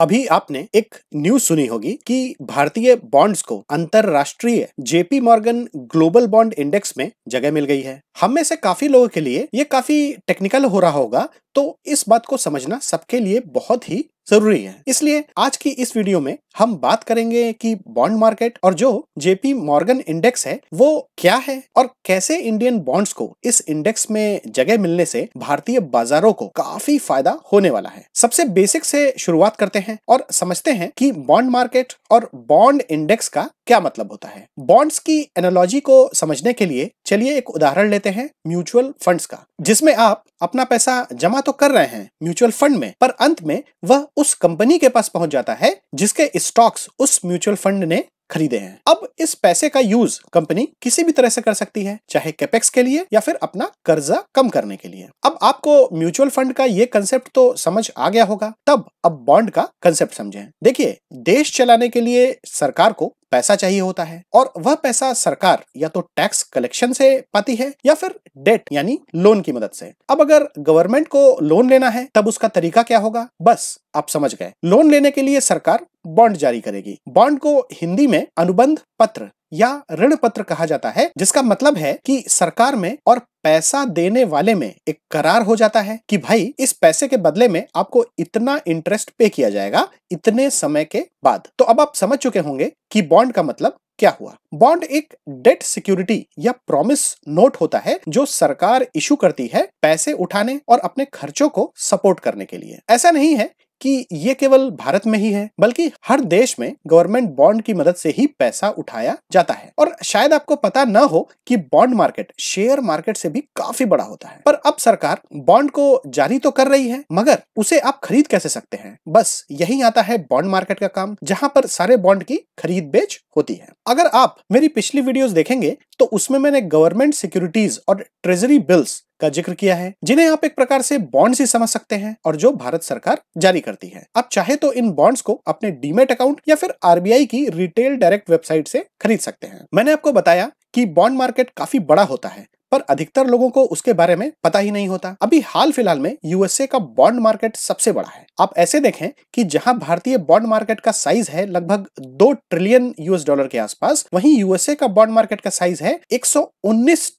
अभी आपने एक न्यूज सुनी होगी कि भारतीय बॉन्ड्स को अंतरराष्ट्रीय JP Morgan global bond index में जगह मिल गई है हम में से काफी लोगों के लिए ये काफी टेक्निकल हो रहा होगा तो इस बात को समझना सबके लिए बहुत ही जरूरी है इसलिए आज की इस वीडियो में हम बात करेंगे कि बॉन्ड मार्केट और जो जेपी मॉर्गन इंडेक्स है वो क्या है और कैसे इंडियन बॉन्ड्स को इस इंडेक्स में जगह मिलने से भारतीय बाजारों को काफी फायदा होने वाला है सबसे बेसिक से शुरुआत करते हैं और समझते हैं कि बॉन्ड मार्केट और बॉन्ड इंडेक्स का क्या मतलब होता है बॉन्ड्स की एनोलॉजी को समझने के लिए चलिए एक उदाहरण लेते हैं म्यूचुअल फंड्स का जिसमें आप अपना पैसा जमा तो कर रहे हैं म्यूचुअल फंड में पर अंत में वह उस कंपनी के पास पहुंच जाता है जिसके स्टॉक्स उस म्यूचुअल फंड ने खरीदे हैं अब इस पैसे का यूज कंपनी किसी भी तरह से कर सकती है चाहे कैपेक्स के लिए या फिर अपना कर्जा कम करने के लिए अब आपको म्यूचुअल फंड का ये कंसेप्ट तो समझ आ गया होगा तब अब बॉन्ड का कंसेप्ट समझें देखिए देश चलाने के लिए सरकार को पैसा चाहिए होता है और वह पैसा सरकार या तो टैक्स कलेक्शन से पाती है या फिर डेट यानी लोन की मदद से अब अगर गवर्नमेंट को लोन लेना है तब उसका तरीका क्या होगा बस आप समझ गए लोन लेने के लिए सरकार बॉन्ड जारी करेगी बॉन्ड को हिंदी में अनुबंध पत्र या ऋण पत्र कहा जाता है जिसका मतलब है कि सरकार में और पैसा देने वाले में एक करार हो जाता है कि भाई इस पैसे के बदले में आपको इतना इंटरेस्ट पे किया जाएगा इतने समय के बाद तो अब आप समझ चुके होंगे कि बॉन्ड का मतलब क्या हुआ बॉन्ड एक डेट सिक्योरिटी या प्रॉमिस नोट होता है जो सरकार इशू करती है पैसे उठाने और अपने खर्चों को सपोर्ट करने के लिए ऐसा नहीं है कि ये केवल भारत में ही है बल्कि हर देश में गवर्नमेंट बॉन्ड की मदद से ही पैसा उठाया जाता है और शायद आपको पता न हो कि बॉन्ड मार्केट शेयर मार्केट से भी काफी बड़ा होता है पर अब सरकार बॉन्ड को जारी तो कर रही है मगर उसे आप खरीद कैसे सकते हैं बस यही आता है बॉन्ड मार्केट का काम जहां पर सारे बॉन्ड की खरीद बेच होती है अगर आप मेरी पिछली वीडियोस देखेंगे तो उसमें मैंने गवर्नमेंट सिक्योरिटीज और ट्रेजरी बिल्स का जिक्र किया है जिन्हें आप एक प्रकार से बॉन्ड्स ही समझ सकते हैं और जो भारत सरकार जारी करती है आप चाहे तो इन बॉन्ड्स को अपने डीमेट अकाउंट या फिर आरबीआई की रिटेल डायरेक्ट वेबसाइट से खरीद सकते हैं मैंने आपको बताया कि बॉन्ड मार्केट काफी बड़ा होता है पर अधिकतर लोगों को उसके बारे में पता ही नहीं होता अभी हाल फिलहाल में यूएसए का बॉन्ड मार्केट सबसे बड़ा है आप ऐसे देखें कि जहां भारतीय बॉन्ड मार्केट का साइज है लगभग दो ट्रिलियन यूएस डॉलर के आसपास वहीं यूएसए का बॉन्ड मार्केट का साइज है एक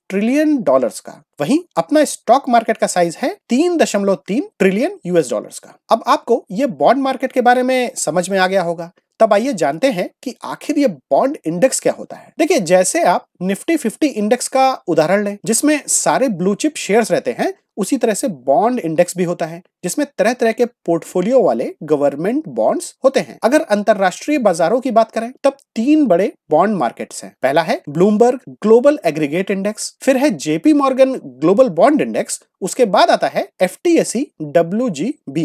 ट्रिलियन डॉलर्स का वहीं अपना स्टॉक मार्केट का साइज है तीन दशमलव तीन ट्रिलियन यूएस डॉलर्स का अब आपको ये बॉन्ड मार्केट के बारे में समझ में आ गया होगा तब आइए जानते हैं कि आखिर ये बॉन्ड इंडेक्स क्या होता है देखिए जैसे आप निफ्टी फिफ्टी इंडेक्स का उदाहरण लें जिसमें सारे ब्लू चिप शेयर्स रहते हैं उसी तरह से बॉन्ड इंडेक्स भी होता है जिसमें तरह तरह के पोर्टफोलियो वाले गवर्नमेंट बॉन्ड्स होते हैं अगर अंतर्राष्ट्रीय बाजारों की बात करें तब तीन बड़े बॉन्ड मार्केट्स हैं पहला है ब्लूमबर्ग ग्लोबल एग्रीगेट इंडेक्स फिर है JP Morgan global bond index उसके बाद आता है एफ टी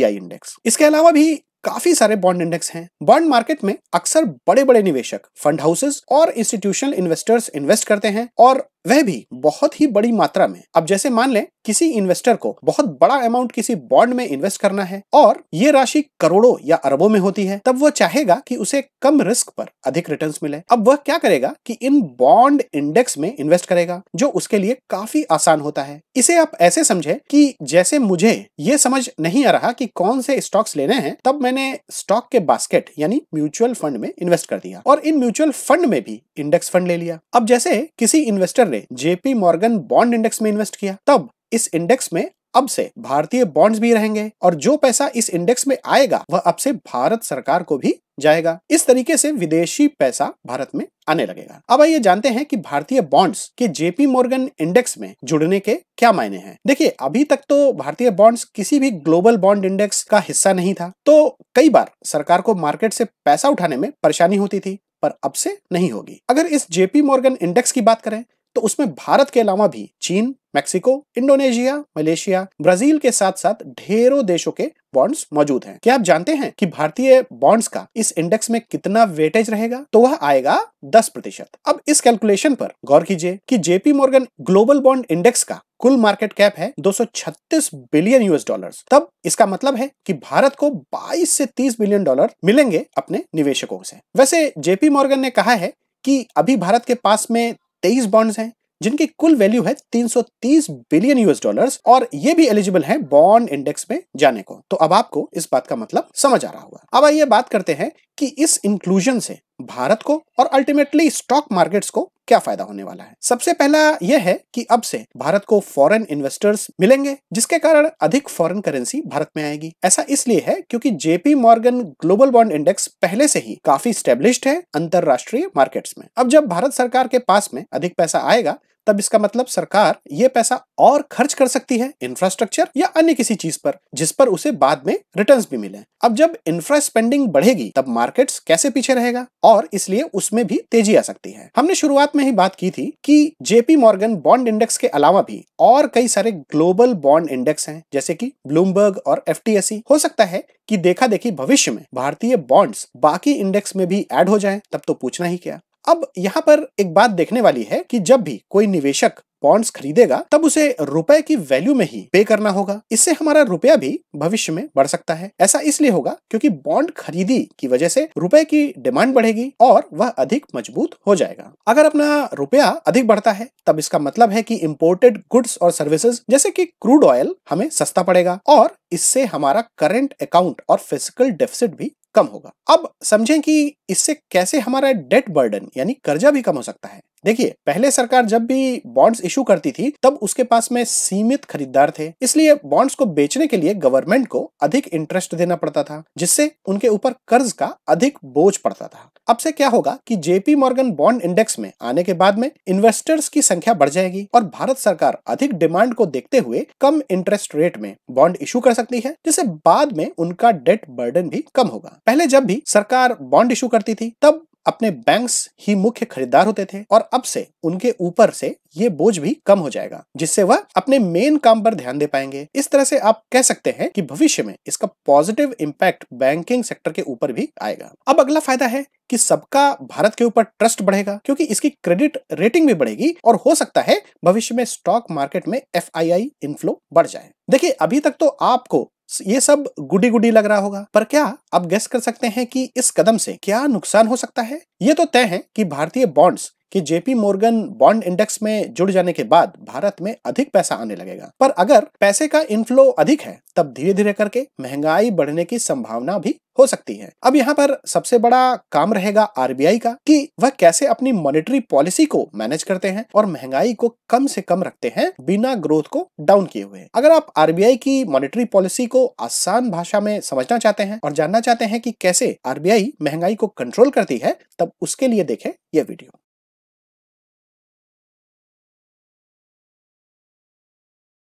इंडेक्स इसके अलावा भी काफी सारे बॉन्ड इंडेक्स हैं बॉन्ड मार्केट में अक्सर बड़े बड़े निवेशक फंड हाउसेस और इंस्टीट्यूशनल इन्वेस्टर्स इन्वेस्ट करते हैं और वह भी बहुत ही बड़ी मात्रा में अब जैसे मान लें किसी इन्वेस्टर को बहुत बड़ा अमाउंट किसी बॉन्ड में इन्वेस्ट करना है और ये राशि करोड़ों या अरबों में होती है तब वह चाहेगा कि उसे कम रिस्क पर अधिक रिटर्न्स मिले अब वह क्या करेगा कि इन बॉन्ड इंडेक्स में इन्वेस्ट करेगा जो उसके लिए काफी आसान होता है इसे आप ऐसे समझे कि जैसे मुझे ये समझ नहीं आ रहा कि कौन से स्टॉक्स लेने हैं तब मैंने स्टॉक के बास्केट यानी म्यूचुअल फंड में इन्वेस्ट कर दिया और इन म्यूचुअल फंड में भी इंडेक्स फंड ले लिया अब जैसे किसी इन्वेस्टर ने जेपी मॉर्गन बॉन्ड इंडेक्स में इन्वेस्ट किया तब इस इंडेक्स में अब से भारतीय बॉन्ड्स भी रहेंगे और जो पैसा इस इंडेक्स में आएगा वह अब से भारत सरकार को भी जाएगा इस तरीके से विदेशी पैसा भारत में आने लगेगा अब आइए जानते हैं कि भारतीय बॉन्ड्स के जेपी मॉर्गन इंडेक्स में जुड़ने के क्या मायने हैं देखिए अभी तक तो भारतीय बॉन्ड्स किसी भी ग्लोबल बॉन्ड इंडेक्स का हिस्सा नहीं था तो कई बार सरकार को मार्केट से पैसा उठाने में परेशानी होती थी पर अब से नहीं होगी अगर इस जेपी मॉर्गन इंडेक्स की बात करें तो उसमें भारत के अलावा भी चीन मेक्सिको इंडोनेशिया मलेशिया ब्राजील के साथ साथ ढेरों देशों के बॉन्ड्स मौजूद हैं क्या आप जानते हैं कि भारतीय बॉन्ड्स का इस इंडेक्स में कितना वेटेज रहेगा तो वह आएगा 10 प्रतिशत अब इस कैलकुलेशन पर गौर कीजिए कि JP Morgan global bond index का कुल मार्केट कैप है 236 बिलियन यूएस डॉलर्स तब इसका मतलब है कि भारत को 22 से 30 बिलियन डॉलर मिलेंगे अपने निवेशकों से वैसे जेपी मॉर्गन ने कहा है कि अभी भारत के पास में तेईस बॉन्ड्स हैं जिनकी कुल वैल्यू है 330 बिलियन यूएस डॉलर्स और ये भी एलिजिबल है बॉन्ड इंडेक्स में जाने को तो अब आपको इस बात का मतलब समझ आ रहा होगा अब आइए बात करते हैं कि इस इंक्लूजन से भारत को और अल्टीमेटली स्टॉक मार्केट्स को क्या फायदा होने वाला है सबसे पहला यह है कि अब से भारत को फॉरेन इन्वेस्टर्स मिलेंगे जिसके कारण अधिक फॉरेन करेंसी भारत में आएगी ऐसा इसलिए है क्योंकि JP Morgan global bond index पहले से ही काफी स्टेब्लिश है अंतरराष्ट्रीय मार्केट्स में अब जब भारत सरकार के पास में अधिक पैसा आएगा तब इसका मतलब सरकार ये पैसा और खर्च कर सकती है इंफ्रास्ट्रक्चर या अन्य किसी चीज पर जिस पर उसे बाद में रिटर्न भी मिले अब जब इंफ्रा स्पेंडिंग बढ़ेगी तब मार्केट्स कैसे पीछे रहेगा और इसलिए उसमें भी तेजी आ सकती है हमने शुरुआत में ही बात की थी कि जेपी मॉर्गन बॉन्ड इंडेक्स के अलावा भी और कई सारे ग्लोबल बॉन्ड इंडेक्स हैं जैसे कि ब्लूमबर्ग और एफ हो सकता है कि देखा देखी भविष्य में भारतीय बॉन्ड्स बाकी इंडेक्स में भी ऐड हो जाएं तब तो पूछना ही क्या अब यहाँ पर एक बात देखने वाली है कि जब भी कोई निवेशक बॉन्ड्स खरीदेगा तब उसे रुपए की वैल्यू में ही पे करना होगा इससे हमारा रुपया भी भविष्य में बढ़ सकता है ऐसा इसलिए होगा क्योंकि बॉन्ड खरीदी की वजह से रुपए की डिमांड बढ़ेगी और वह अधिक मजबूत हो जाएगा अगर अपना रुपया अधिक बढ़ता है तब इसका मतलब है कि इम्पोर्टेड गुड्स और सर्विसेज जैसे कि क्रूड ऑयल हमें सस्ता पड़ेगा और इससे हमारा करेंट अकाउंट और फिजिकल डेफिसिट भी कम होगा अब समझें कि इससे कैसे हमारा डेट बर्डन यानी कर्जा भी कम हो सकता है देखिए पहले सरकार जब भी बॉन्ड्स इशू करती थी तब उसके पास में सीमित खरीदार थे इसलिए बॉन्ड्स को बेचने के लिए गवर्नमेंट को अधिक इंटरेस्ट देना पड़ता था जिससे उनके ऊपर कर्ज का अधिक बोझ पड़ता था अब से क्या होगा कि जेपी मॉर्गन बॉन्ड इंडेक्स में आने के बाद में इन्वेस्टर्स की संख्या बढ़ जाएगी और भारत सरकार अधिक डिमांड को देखते हुए कम इंटरेस्ट रेट में बॉन्ड इशू कर सकती है जिससे बाद में उनका डेट बर्डन भी कम होगा पहले जब भी सरकार बॉन्ड इशू करती थी तब अपने बैंक्स ही मुख्य खरीदार होते थे और अब से उनके ऊपर से ये बोझ भी कम हो जाएगा जिससे वह अपने मेन काम पर ध्यान दे पाएंगे इस तरह से आप कह सकते हैं कि भविष्य में इसका पॉजिटिव इम्पैक्ट बैंकिंग सेक्टर के ऊपर भी आएगा अब अगला फायदा है कि सबका भारत के ऊपर ट्रस्ट बढ़ेगा क्योंकि इसकी क्रेडिट रेटिंग भी बढ़ेगी और हो सकता है भविष्य में स्टॉक मार्केट में एफ इन्फ्लो बढ़ जाए देखिए अभी तक तो आपको ये सब गुडी गुडी लग रहा होगा पर क्या आप गेस कर सकते हैं कि इस कदम से क्या नुकसान हो सकता है ये तो तय है कि भारतीय बॉन्ड्स कि जेपी मोर्गन बॉन्ड इंडेक्स में जुड़ जाने के बाद भारत में अधिक पैसा आने लगेगा पर अगर पैसे का इनफ्लो अधिक है तब धीरे धीरे करके महंगाई बढ़ने की संभावना भी हो सकती है अब यहाँ पर सबसे बड़ा काम रहेगा आरबीआई का कि वह कैसे अपनी मॉनेटरी पॉलिसी को मैनेज करते हैं और महंगाई को कम से कम रखते हैं बिना ग्रोथ को डाउन किए हुए अगर आप आरबीआई की मॉनेटरी पॉलिसी को आसान भाषा में समझना चाहते हैं और जानना चाहते हैं कि कैसे आरबीआई महंगाई को कंट्रोल करती है तब उसके लिए देखें यह वीडियो